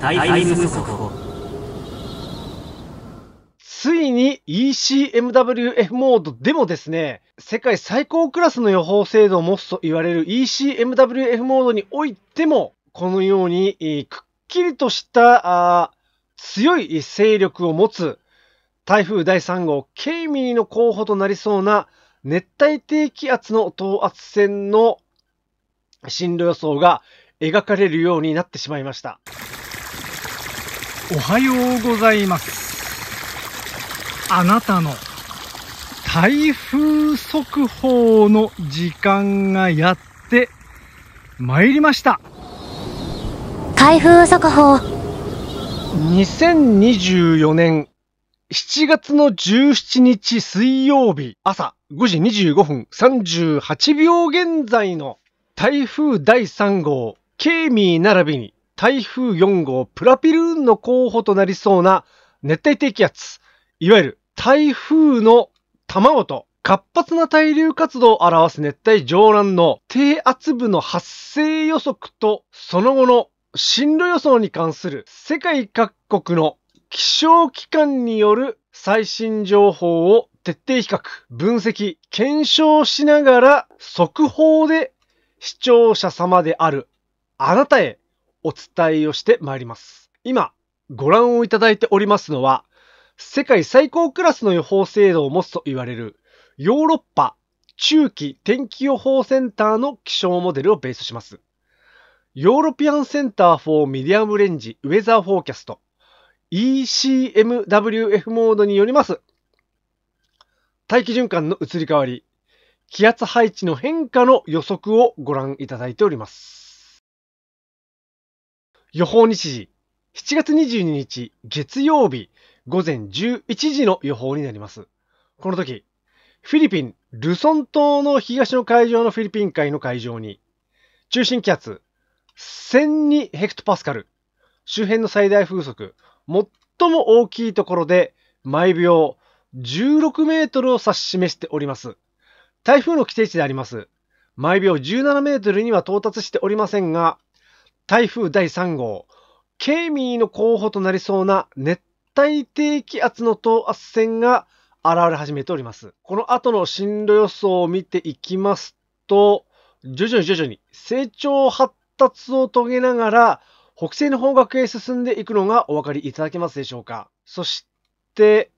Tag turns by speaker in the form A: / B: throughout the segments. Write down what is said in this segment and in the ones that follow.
A: タイム速報ついに ECMWF モードでもですね、世界最高クラスの予報精度を持つと言われる ECMWF モードにおいても、このように、くっきりとした強い勢力を持つ台風第3号ケイミーの候補となりそうな熱帯低気圧の等圧線の進路予想が描かれるようになってしまいました。おはようございますあなたの台風速報の時間がやってまいりました台風速報2024年7月の17日水曜日朝5時25分38秒現在の台風第3号ケイミー並びに台風4号プラピルーンの候補となりそうな熱帯低気圧、いわゆる台風の卵と活発な対流活動を表す熱帯上乱の低圧部の発生予測とその後の進路予想に関する世界各国の気象機関による最新情報を徹底比較、分析、検証しながら速報で視聴者様であるあなたへお伝えをしてまいります。今、ご覧をいただいておりますのは、世界最高クラスの予報制度を持つと言われる、ヨーロッパ中期天気予報センターの気象モデルをベースします。ヨーロピアンセンターフォーミディアムレンジウェザーフォーキャスト e c ECMWF モードによります。大気循環の移り変わり、気圧配置の変化の予測をご覧いただいております。予報日時、7月22日月曜日午前11時の予報になります。この時、フィリピン、ルソン島の東の海上のフィリピン海の海上に、中心気圧1002ヘクトパスカル、周辺の最大風速、最も大きいところで毎秒16メートルを指し示しております。台風の規定値であります。毎秒17メートルには到達しておりませんが、台風第3号、ケイミーの候補となりそうな熱帯低気圧の等圧線が現れ始めております。この後の進路予想を見ていきますと、徐々に徐々に成長発達を遂げながら、北西の方角へ進んでいくのがお分かりいただけますでしょうか。そして、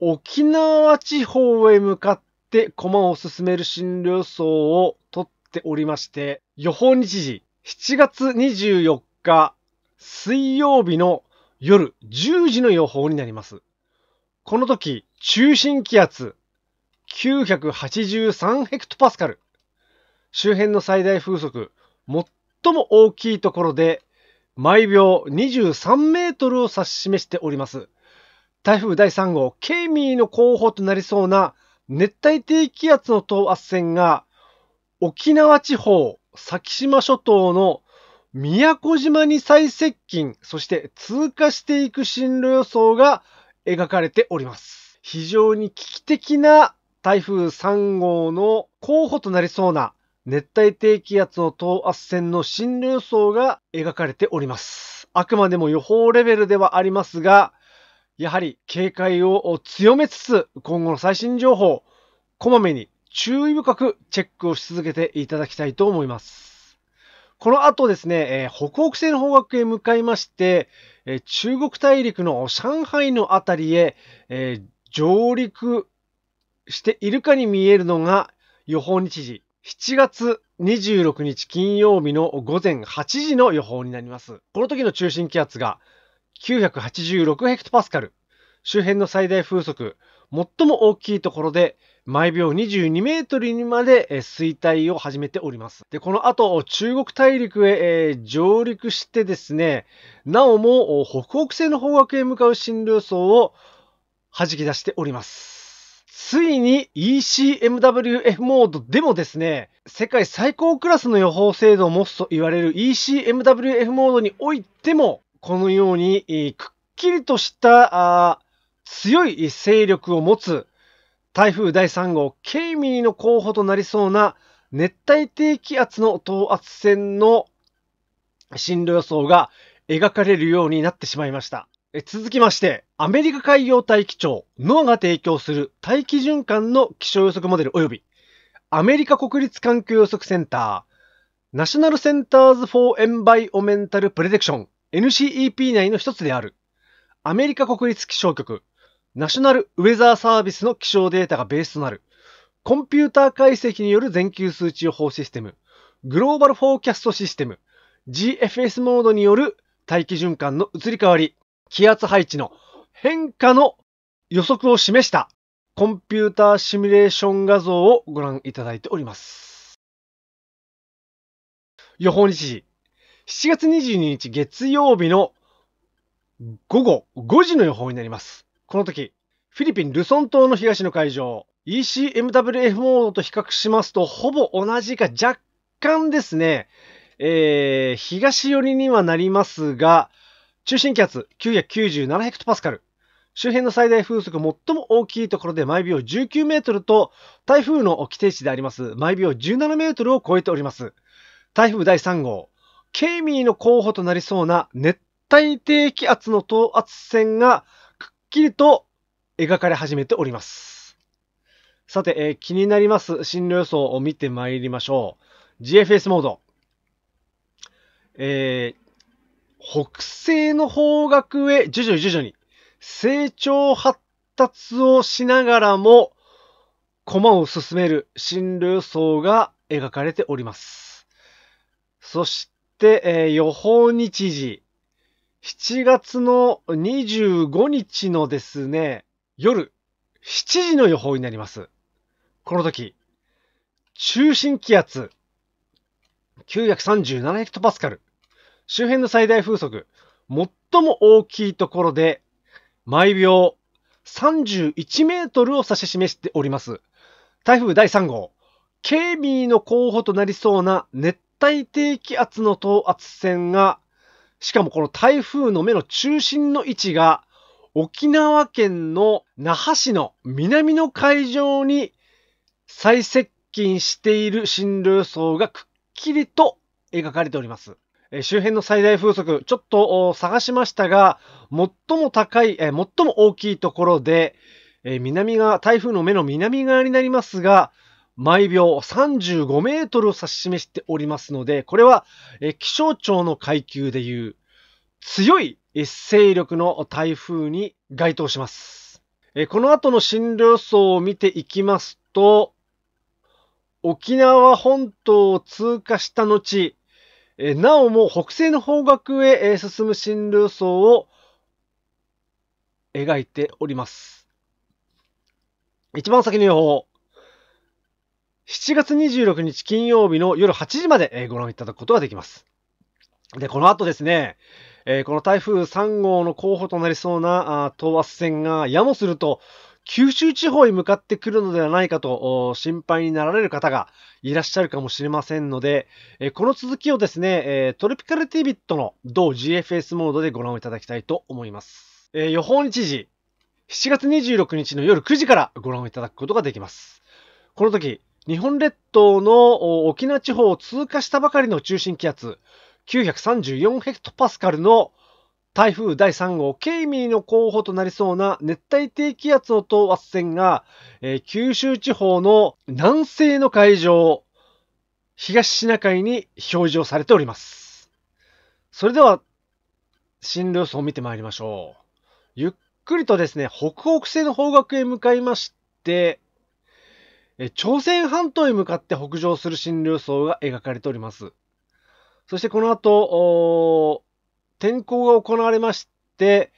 A: 沖縄地方へ向かって駒を進める進路予想を取っておりまして、予報日時、7月24日水曜日の夜10時の予報になります。この時、中心気圧983ヘクトパスカル。周辺の最大風速、最も大きいところで毎秒23メートルを指し示しております。台風第3号、ケイミーの候補となりそうな熱帯低気圧の等圧線が沖縄地方、先島諸島の宮古島に最接近、そして通過していく進路予想が描かれております。非常に危機的な台風3号の候補となりそうな熱帯低気圧の等圧線の進路予想が描かれております。あくまでも予報レベルではありますが、やはり警戒を強めつつ、今後の最新情報、こまめに注意深くチェックをし続けていただきたいと思います。この後ですね、え北北西の方角へ向かいまして、え中国大陸の上海の辺りへ、え上陸しているかに見えるのが予報日時、7月26日金曜日の午前8時の予報になります。この時の中心気圧が986ヘクトパスカル、周辺の最大風速、最も大きいところで毎秒22メートルにまで衰退を始めております。で、この後、中国大陸へ上陸してですね、なおも北北西の方角へ向かう進路予想を弾き出しております。ついに ECMWF モードでもですね、世界最高クラスの予報精度を持つと言われる ECMWF モードにおいても、このように、くっきりとした強い勢力を持つ台風第3号、ケイミーの候補となりそうな熱帯低気圧の等圧線の進路予想が描かれるようになってしまいました。続きまして、アメリカ海洋大気庁、n が提供する大気循環の気象予測モデル及び、アメリカ国立環境予測センター、ナショナルセンターズ・フォー・エンバイオメンタル・プレデクション、NCEP 内の一つである、アメリカ国立気象局、ナショナルウェザーサービスの気象データがベースとなる、コンピューター解析による全球数値予報システム、グローバルフォーキャストシステム、GFS モードによる大気循環の移り変わり、気圧配置の変化の予測を示したコンピューターシミュレーション画像をご覧いただいております。予報日時、7月22日月曜日の午後5時の予報になります。この時、フィリピン・ルソン島の東の海上、e c m w f モードと比較しますと、ほぼ同じか若干ですね、えー、東寄りにはなりますが、中心気圧997ヘクトパスカル。周辺の最大風速最も大きいところで毎秒19メートルと、台風の規定値であります、毎秒17メートルを超えております。台風第3号、ケイミーの候補となりそうな熱帯低気圧の等圧線が、きりと描かれ始めております。さて、えー、気になります進路予想を見てまいりましょう。GFS モード。えー、北西の方角へ徐々に徐々に成長発達をしながらも駒を進める進路予想が描かれております。そして、えー、予報日時。7月の25日のですね、夜7時の予報になります。この時、中心気圧937ヘクトパスカル、周辺の最大風速、最も大きいところで、毎秒31メートルを指し示しております。台風第3号、ケイビーの候補となりそうな熱帯低気圧の等圧線がしかもこの台風の目の中心の位置が沖縄県の那覇市の南の海上に最接近している進路予想がくっきりと描かれております。周辺の最大風速、ちょっと探しましたが、最も高い、最も大きいところで、南側、台風の目の南側になりますが、毎秒35メートルを指し示しておりますので、これは、え気象庁の階級でいう強い勢力の台風に該当します。えこの後の進路予想を見ていきますと、沖縄本島を通過した後、えなおも北西の方角へ、進む進路予想を描いております。一番先の予報。7月26日金曜日の夜8時までご覧いただくことができます。で、この後ですね、えー、この台風3号の候補となりそうな等圧線がやもすると九州地方へ向かってくるのではないかと心配になられる方がいらっしゃるかもしれませんので、えこの続きをですね、えトロピカルティビットの同 GFS モードでご覧いただきたいと思います。え予報日時、7月26日の夜9時からご覧いただくことができます。この時、日本列島の沖縄地方を通過したばかりの中心気圧934ヘクトパスカルの台風第3号ケイミーの候補となりそうな熱帯低気圧の等圧線が、えー、九州地方の南西の海上東シナ海に表示をされております。それでは進路予想を見てまいりましょう。ゆっくりとですね、北北西の方角へ向かいまして、朝鮮半島へ向かって北上する侵略層が描かれております。そしてこの後、天候が行われまして、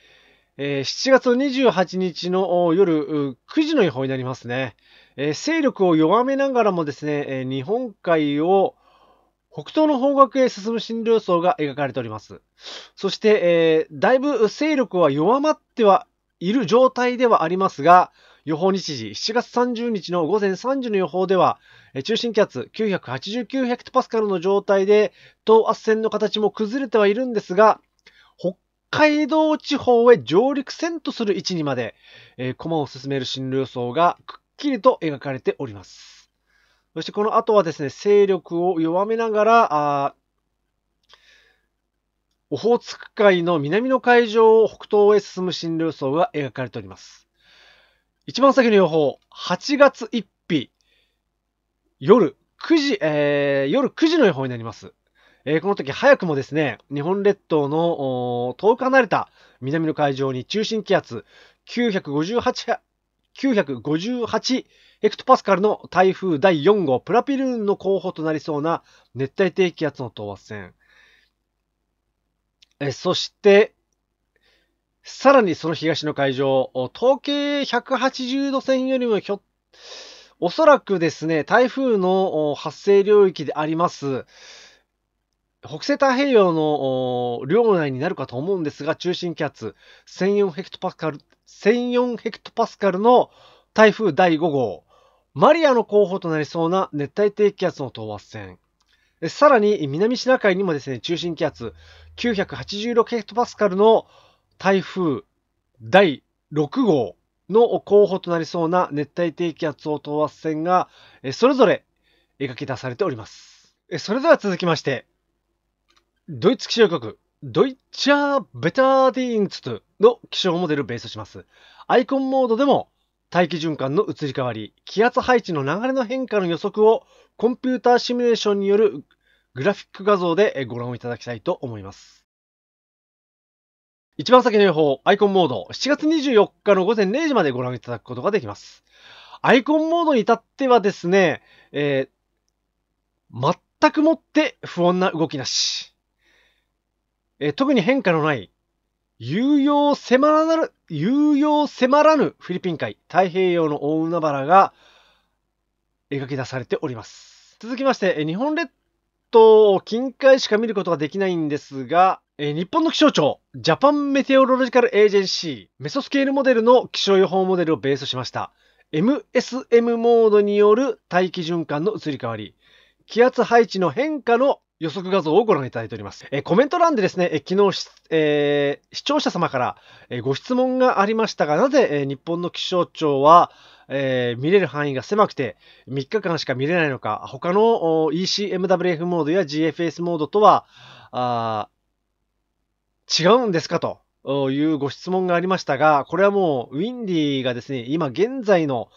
A: え7月28日の夜9時の予報になりますね。え勢力を弱めながらもですね、え日本海を北東の方角へ進む進路層が描かれております。そして、えだいぶ勢力は弱まってはいる状態ではありますが、予報日時7月30日の午前3時の予報では、中心気圧989ヘクトパスカルの状態で、等圧線の形も崩れてはいるんですが、北海道地方へ上陸線とする位置にまで、えー、駒を進める進路予想がくっきりと描かれております。そしてこの後はですね、勢力を弱めながら、オホーツク海の南の海上を北東へ進む進路予想が描かれております。一番先の予報、8月1日、夜9時、えー、夜9時の予報になります。えー、この時早くもですね、日本列島の遠く離れた南の海上に中心気圧958、958ヘクトパスカルの台風第4号プラピルーンの候補となりそうな熱帯低気圧の等圧線。えー、そして、さらにその東の海上、統計180度線よりもひょ、おそらくですね、台風の発生領域であります、北西太平洋の領内になるかと思うんですが、中心気圧1004ヘクトパスカル、1004ヘクトパスカルの台風第5号、マリアの候補となりそうな熱帯低気圧の等圧線。さらに南シナ海にもですね、中心気圧986ヘクトパスカルの台風第6号の候補となりそうな熱帯低気圧を等圧線がそれぞれ描き出されております。それでは続きまして、ドイツ気象局、ドイツャー・ベターディーンツトの気象モデルをベースします。アイコンモードでも大気循環の移り変わり、気圧配置の流れの変化の予測をコンピューターシミュレーションによるグラフィック画像でご覧いただきたいと思います。一番先の予報、アイコンモード、7月24日の午前0時までご覧いただくことができます。アイコンモードに至ってはですね、えー、全くもって不穏な動きなし。えー、特に変化のない、有用迫らなる、有用迫らぬフィリピン海、太平洋の大海原が描き出されております。続きまして、日本列ト近海しか見ることができないんですが、えー、日本の気象庁、ジャパンメテオロジカルエージェンシー、メソスケールモデルの気象予報モデルをベースしました。MSM モードによる大気循環の移り変わり、気圧配置の変化の予測画像をご覧いただいております。えコメント欄でですね、え昨日、えー、視聴者様から、えご質問がありましたが、なぜ、え日本の気象庁は、えー、見れる範囲が狭くて3日間しか見れないのか、他の ECMWF モードや GFS モードとはあ違うんですかと。いうご質問がありましたが、これはもうウィンディがですね、今現在の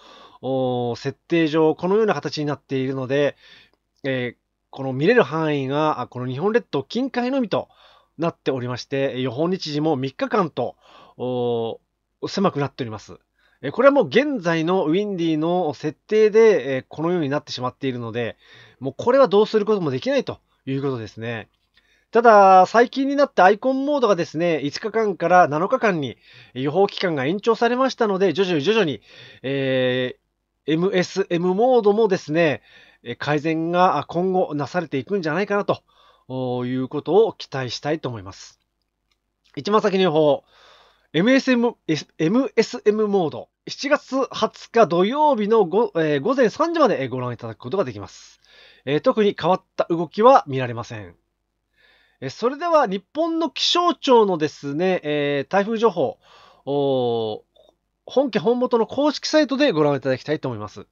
A: 設定上、このような形になっているので、えーこの見れる範囲が、この日本列島近海のみとなっておりまして、予報日時も3日間と狭くなっております。これはもう現在のウィンディの設定でこのようになってしまっているので、もうこれはどうすることもできないということですね。ただ、最近になってアイコンモードがですね、5日間から7日間に予報期間が延長されましたので、徐々に徐々に、えー、MSM モードもですね、改善が今後なされていくんじゃないかなということを期待したいと思います。一番先の予報、MSM、MSM モード、7月20日土曜日の午,、えー、午前3時までご覧いただくことができます、えー、特に変わった動きは見られません。えー、それでは日本の気象庁のですね、え台風情報、本家本元の公式サイトでご覧いただきたいと思います。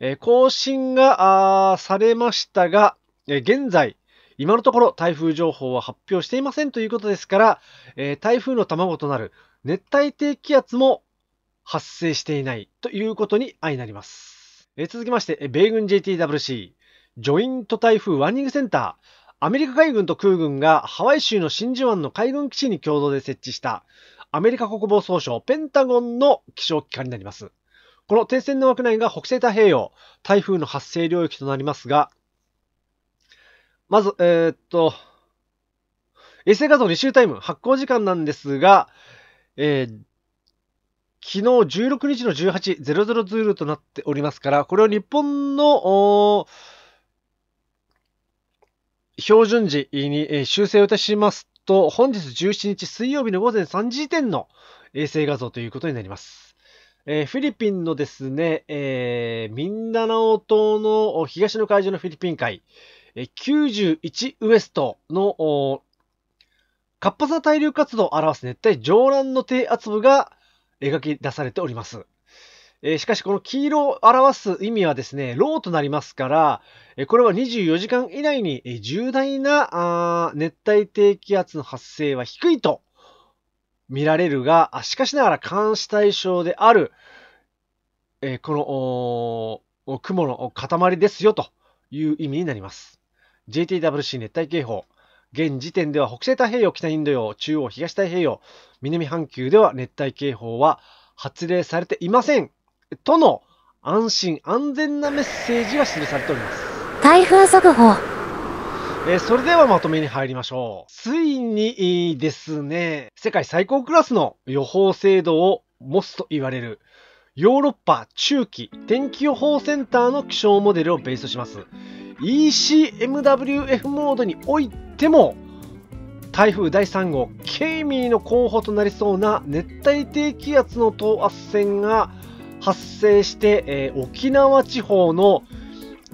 A: え更新がされましたが、え現在、今のところ台風情報は発表していませんということですから、え台風の卵となる熱帯低気圧も発生していないということに相なります。え続きまして、米軍 JTWC、ジョイント台風ワーニングセンター、アメリカ海軍と空軍がハワイ州の真珠湾の海軍基地に共同で設置したアメリカ国防総省ペンタゴンの気象機関になります。この点線の枠内が北西太平洋、台風の発生領域となりますが、まず、えー、っと、衛星画像2周タイム、発行時間なんですが、えー、昨日16日の18、00ズールとなっておりますから、これを日本の、標準時に修正をいたしますと、本日17日水曜日の午前3時時点の衛星画像ということになります。えー、フィリピンのですね、えー、ミンダナオ島の東の海上のフィリピン海、え91ウエストの活発な対流活動を表す熱帯上乱の低圧部が描き出されております。えしかしこの黄色を表す意味はですね、ローとなりますから、えこれは24時間以内に重大な熱帯低気圧の発生は低いと見られるが、しかしながら監視対象である、えー、この雲の塊ですよという意味になります。JTWC 熱帯警報。現時点では北西太平洋、北インド洋、中央、東太平洋、南半球では熱帯警報は発令されていません。との安心安全なメッセージが記されております。台風速報。えそれではまとめに入りましょう。ついにですね、世界最高クラスの予報制度を持つと言われる、ヨーロッパ中期天気予報センターの気象モデルをベースとします。ECMWF モードにおいても、台風第3号、ケイミーの候補となりそうな熱帯低気圧の等圧線が発生して、えー、沖縄地方の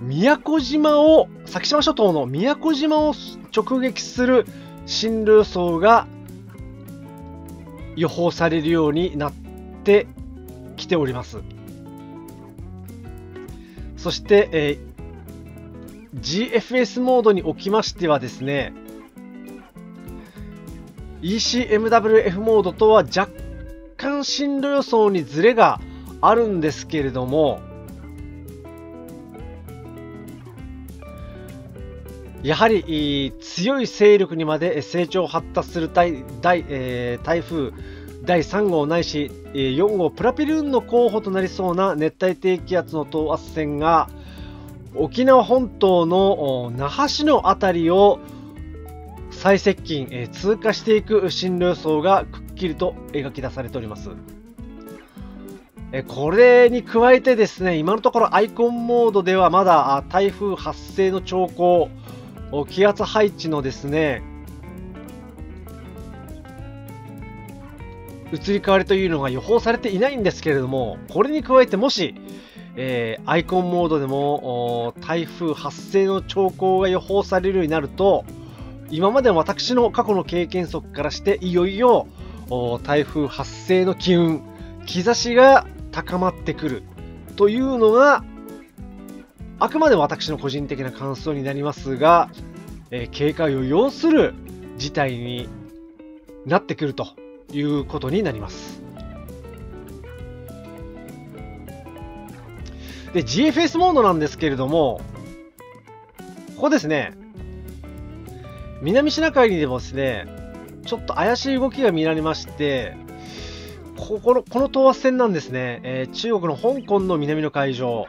A: 宮古島を、先島諸島の宮古島を直撃する進路予想が予報されるようになってきております。そして、えー、GFS モードにおきましてはですね、ECMWF モードとは若干進路予想にズレがあるんですけれども、やはり強い勢力にまで成長発達する台台、えー、台風第3号ないし4号プラペルーンの候補となりそうな熱帯低気圧の等圧線が沖縄本島の那覇市の辺りを最接近、えー、通過していく進路予想がくっきりと描き出されております。えこれに加えてですね、今のところアイコンモードではまだ台風発生の兆候、気圧配置のですね、移り変わりというのが予報されていないんですけれども、これに加えてもし、えー、アイコンモードでも台風発生の兆候が予報されるようになると、今まで私の過去の経験則からして、いよいよ台風発生の機運、兆しが高まってくるというのが、あくまで私の個人的な感想になりますが、えー、警戒を要する事態になってくるということになります。で、GFS モードなんですけれども、ここですね、南シナ海にでもですね、ちょっと怪しい動きが見られまして、ここの、この等圧線なんですね、えー、中国の香港の南の海上、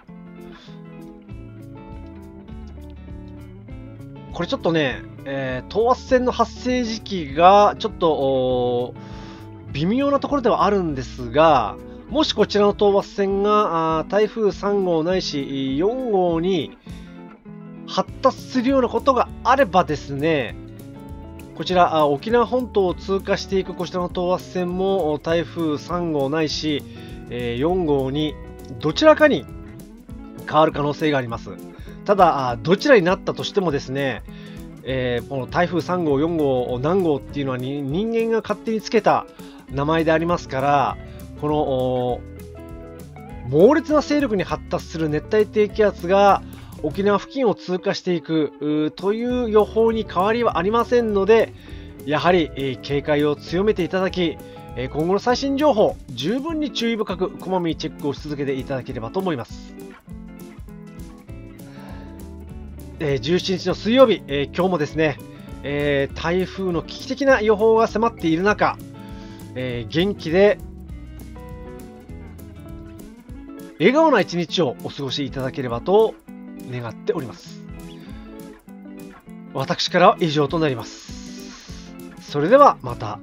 A: これちょっとね、えー、等圧線の発生時期がちょっと微妙なところではあるんですが、もしこちらの等圧線が台風3号ないし4号に発達するようなことがあればですね、こちら沖縄本島を通過していくこちらの等圧線も台風3号ないし4号にどちらかに変わる可能性があります。ただ、どちらになったとしてもですね、えー、この台風3号、4号、何号っていうのは人間が勝手につけた名前でありますから、この猛烈な勢力に発達する熱帯低気圧が沖縄付近を通過していくという予報に変わりはありませんので、やはり、えー、警戒を強めていただき、えー、今後の最新情報、十分に注意深く、こまめにチェックをし続けていただければと思います。えー、17日の水曜日、えー、今日もですね、えー、台風の危機的な予報が迫っている中、え元気で笑顔な一日をお過ごしいただければと願っております私からは以上となりますそれではまた